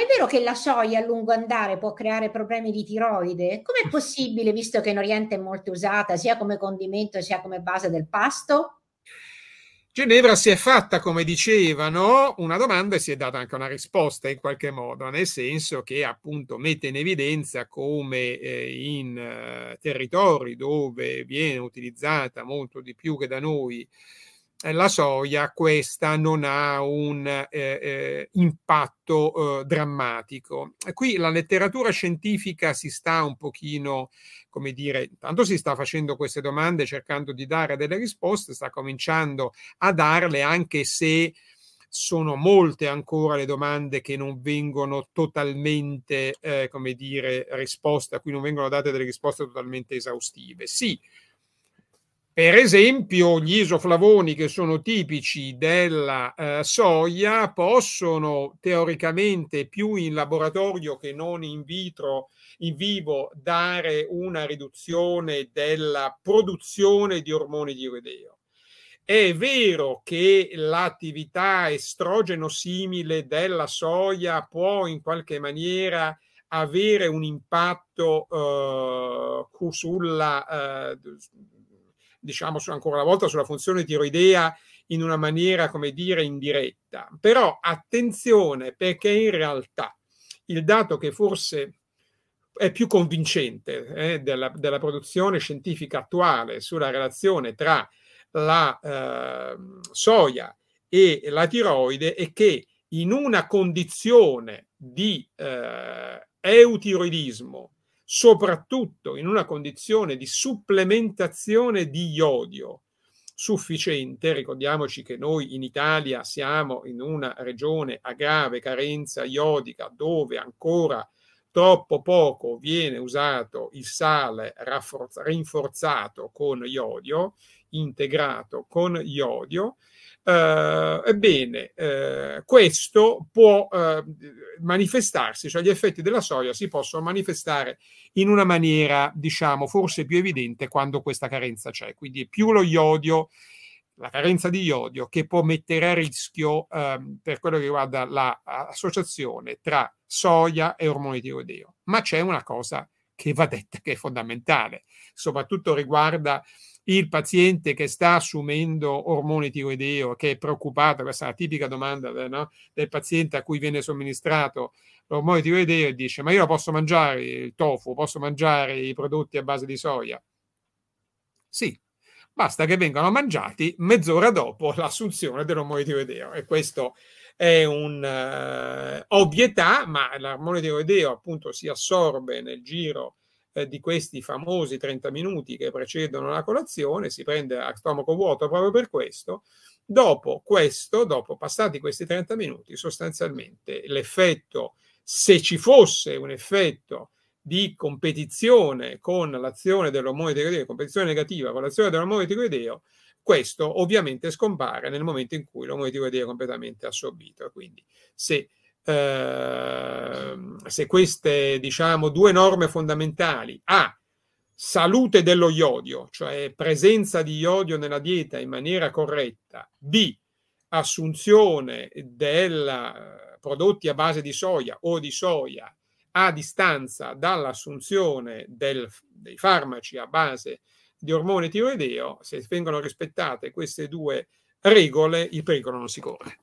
è vero che la soia a lungo andare può creare problemi di tiroide? Com'è possibile, visto che in Oriente è molto usata sia come condimento sia come base del pasto? Ginevra si è fatta, come dicevano, una domanda e si è data anche una risposta in qualche modo, nel senso che appunto mette in evidenza come eh, in eh, territori dove viene utilizzata molto di più che da noi eh, la soia questa non ha un eh, eh, impatto eh, drammatico. Qui la letteratura scientifica si sta un pochino, come dire, tanto si sta facendo queste domande cercando di dare delle risposte, sta cominciando a darle anche se sono molte ancora le domande che non vengono totalmente, eh, come dire, risposte, a cui non vengono date delle risposte totalmente esaustive. Sì, per esempio, gli isoflavoni che sono tipici della eh, soia possono teoricamente più in laboratorio che non in vitro, in vivo, dare una riduzione della produzione di ormoni di urideo. È vero che l'attività estrogeno simile della soia può in qualche maniera avere un impatto eh, sulla eh, diciamo ancora una volta sulla funzione tiroidea in una maniera, come dire, indiretta. Però attenzione perché in realtà il dato che forse è più convincente eh, della, della, produzione scientifica attuale sulla relazione tra la eh, soia e la tiroide è che in una condizione di eh, eutiroidismo soprattutto in una condizione di supplementazione di iodio sufficiente, ricordiamoci che noi in Italia siamo in una regione a grave carenza iodica dove ancora troppo poco viene usato il sale rafforz- rinforzato con iodio, integrato con iodio. Eh, ebbene, eh, questo può eh, manifestarsi, cioè gli effetti della soia si possono manifestare in una maniera, diciamo, forse più evidente quando questa carenza c'è. Quindi più lo iodio la carenza di iodio che può mettere a rischio ehm, per quello che riguarda l'associazione la tra soia e ormone tiroideo. Ma c'è una cosa che va detta che è fondamentale, soprattutto riguarda il paziente che sta assumendo ormone tiroideo, che è preoccupato, questa è la tipica domanda eh, no? del paziente a cui viene somministrato l'ormone tiroideo e dice ma io posso mangiare il tofu, posso mangiare i prodotti a base di soia? Sì, basta che vengano mangiati mezz'ora dopo l'assunzione dell'ormone Deo. E questo è un'ovvietà, eh, uh, ma l'ormone Deo appunto si assorbe nel giro eh, di questi famosi 30 minuti che precedono la colazione, si prende a stomaco vuoto proprio per questo. Dopo questo, dopo passati questi 30 minuti, sostanzialmente l'effetto, se ci fosse un effetto di competizione con l'azione dell'ormone tiroideo, competizione negativa con l'azione dell'ormone tiroideo, questo ovviamente scompare nel momento in cui l'ormone tiroideo è completamente assorbito. Quindi se, eh, se queste diciamo, due norme fondamentali, A, salute dello iodio, cioè presenza di iodio nella dieta in maniera corretta, B, assunzione dei prodotti a base di soia o di soia a distanza dall'assunzione del, dei farmaci a base di ormone tiroideo, se vengono rispettate queste due regole, il pericolo non si corre.